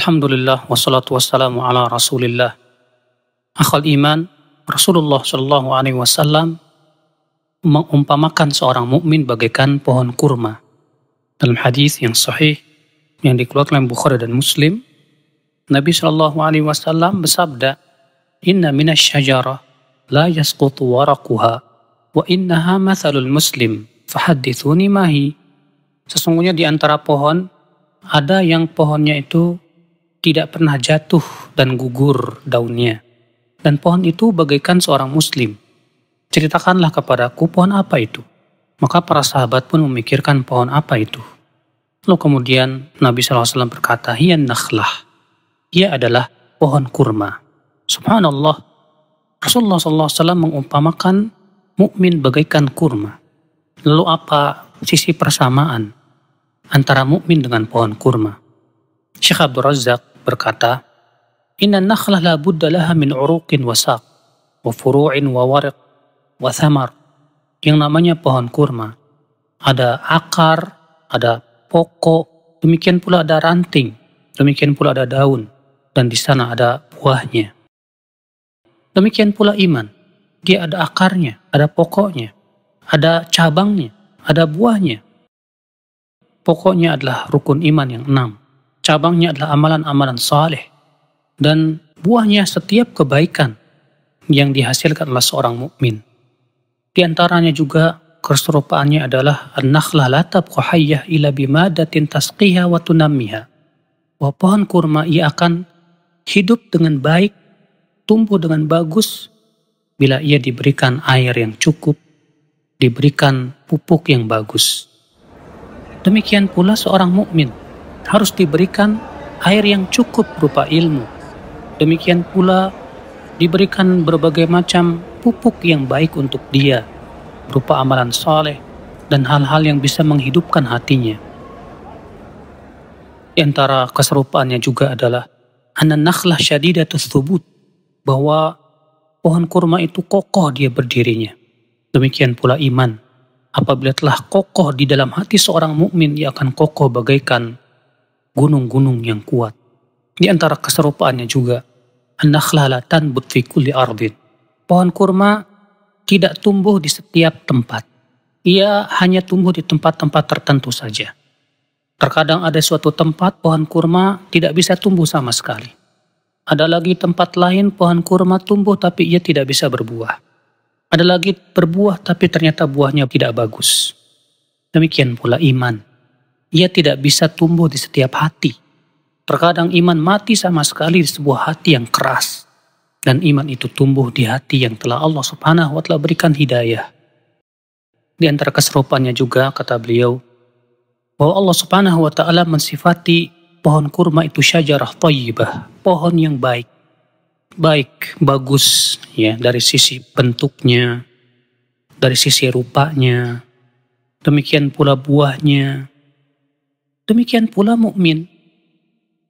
Alhamdulillah wassalatu wassalamu ala Rasulillah. Akhal iman Rasulullah Shallallahu alaihi wasallam mengumpamakan seorang mukmin bagaikan pohon kurma. Dalam hadis yang sahih yang dikeluarkan oleh Bukhari dan Muslim, Nabi Shallallahu alaihi wasallam bersabda, "Inna minasyajarah la yasqutu waraquha wa innaha mathalul muslim fahaddithuni mahi." Sesungguhnya di antara pohon ada yang pohonnya itu tidak pernah jatuh dan gugur daunnya. Dan pohon itu bagaikan seorang muslim. Ceritakanlah kepadaku pohon apa itu. Maka para sahabat pun memikirkan pohon apa itu. Lalu kemudian Nabi SAW berkata, Hiya nakhlah. Ia adalah pohon kurma. Subhanallah, Rasulullah SAW mengumpamakan mukmin bagaikan kurma. Lalu apa sisi persamaan antara mukmin dengan pohon kurma? Syekh Abdul Razak berkata, Inna nakhlah la buddha laha min uruqin wa saq, wa furu'in wa wariq, wa thamar. Yang namanya pohon kurma. Ada akar, ada pokok, demikian pula ada ranting, demikian pula ada daun, dan di sana ada buahnya. Demikian pula iman. Dia ada akarnya, ada pokoknya, ada cabangnya, ada buahnya. Pokoknya adalah rukun iman yang enam cabangnya adalah amalan-amalan saleh dan buahnya setiap kebaikan yang dihasilkan oleh seorang mukmin. Di antaranya juga keserupaannya adalah an nakhla la tabqa hayyah ila bimadatin tasqiha wa tunammiha. Wa pohon kurma ia akan hidup dengan baik, tumbuh dengan bagus bila ia diberikan air yang cukup, diberikan pupuk yang bagus. Demikian pula seorang mukmin harus diberikan air yang cukup berupa ilmu. Demikian pula diberikan berbagai macam pupuk yang baik untuk dia, berupa amalan soleh dan hal-hal yang bisa menghidupkan hatinya. Di antara keserupaannya juga adalah anan nakhlah syadidatus thubut, bahwa pohon kurma itu kokoh dia berdirinya. Demikian pula iman. Apabila telah kokoh di dalam hati seorang mukmin, ia akan kokoh bagaikan gunung-gunung yang kuat. Di antara keserupaannya juga, An-nakhlala tanbut fi kulli ardin. Pohon kurma tidak tumbuh di setiap tempat. Ia hanya tumbuh di tempat-tempat tertentu saja. Terkadang ada suatu tempat pohon kurma tidak bisa tumbuh sama sekali. Ada lagi tempat lain pohon kurma tumbuh tapi ia tidak bisa berbuah. Ada lagi berbuah tapi ternyata buahnya tidak bagus. Demikian pula iman ia tidak bisa tumbuh di setiap hati. Terkadang iman mati sama sekali di sebuah hati yang keras. Dan iman itu tumbuh di hati yang telah Allah subhanahu wa ta'ala berikan hidayah. Di antara keserupannya juga, kata beliau, bahwa Allah subhanahu wa ta'ala mensifati pohon kurma itu syajarah tayyibah, pohon yang baik. Baik, bagus ya dari sisi bentuknya, dari sisi rupanya, demikian pula buahnya, Demikian pula mukmin.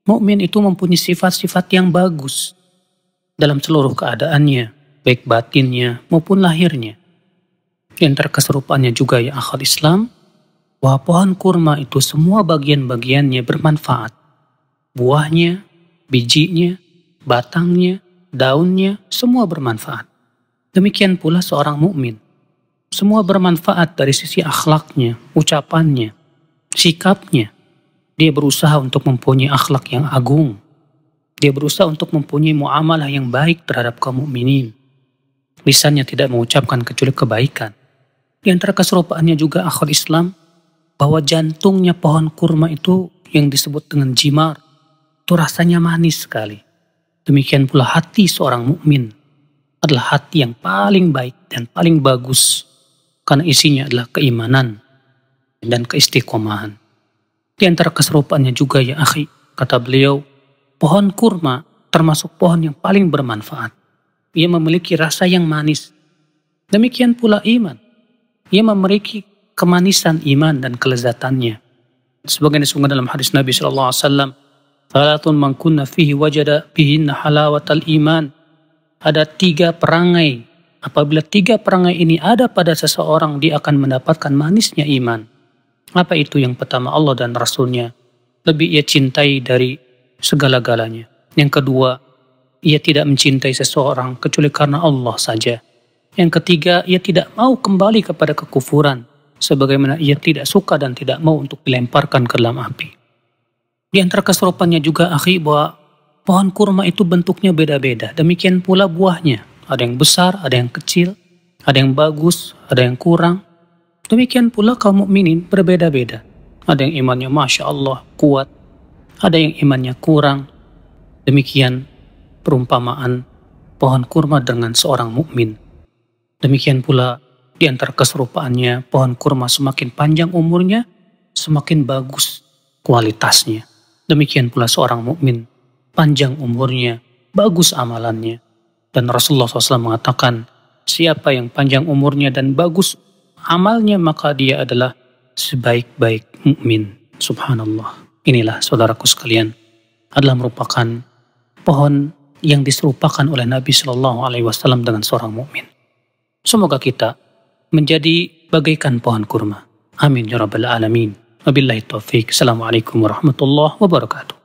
Mukmin itu mempunyai sifat-sifat yang bagus dalam seluruh keadaannya, baik batinnya maupun lahirnya. yang terkeserupannya juga ya akhlak Islam, bahwa pohon kurma itu semua bagian-bagiannya bermanfaat. Buahnya, bijinya, batangnya, daunnya, semua bermanfaat. Demikian pula seorang mukmin. Semua bermanfaat dari sisi akhlaknya, ucapannya, sikapnya, dia berusaha untuk mempunyai akhlak yang agung. Dia berusaha untuk mempunyai muamalah yang baik terhadap kaum mukminin. Lisannya tidak mengucapkan kecuali kebaikan. Di antara keserupaannya juga akhlak Islam bahwa jantungnya pohon kurma itu yang disebut dengan jimar itu rasanya manis sekali. Demikian pula hati seorang mukmin adalah hati yang paling baik dan paling bagus karena isinya adalah keimanan dan keistiqomahan. Di antara keserupaannya juga ya akhi, kata beliau, pohon kurma termasuk pohon yang paling bermanfaat. Ia memiliki rasa yang manis. Demikian pula iman. Ia memiliki kemanisan iman dan kelezatannya. Sebagian disebutkan dalam hadis Nabi Shallallahu Alaihi Wasallam, "Salatun mangkunna fihi wajada bihinna halawatal iman." Ada tiga perangai. Apabila tiga perangai ini ada pada seseorang, dia akan mendapatkan manisnya iman. Apa itu yang pertama Allah dan Rasulnya? Lebih ia cintai dari segala-galanya. Yang kedua, ia tidak mencintai seseorang kecuali karena Allah saja. Yang ketiga, ia tidak mau kembali kepada kekufuran. Sebagaimana ia tidak suka dan tidak mau untuk dilemparkan ke dalam api. Di antara keserupannya juga, akhi, bahwa pohon kurma itu bentuknya beda-beda. Demikian pula buahnya. Ada yang besar, ada yang kecil, ada yang bagus, ada yang kurang. Demikian pula kaum mukminin berbeda-beda. Ada yang imannya masya Allah kuat, ada yang imannya kurang. Demikian perumpamaan pohon kurma dengan seorang mukmin. Demikian pula di antara keserupaannya pohon kurma semakin panjang umurnya, semakin bagus kualitasnya. Demikian pula seorang mukmin panjang umurnya, bagus amalannya. Dan Rasulullah SAW mengatakan, siapa yang panjang umurnya dan bagus amalnya maka dia adalah sebaik-baik mukmin. Subhanallah. Inilah saudaraku sekalian adalah merupakan pohon yang diserupakan oleh Nabi Shallallahu Alaihi Wasallam dengan seorang mukmin. Semoga kita menjadi bagaikan pohon kurma. Amin ya rabbal alamin. Wabillahi taufik. Assalamualaikum warahmatullahi wabarakatuh.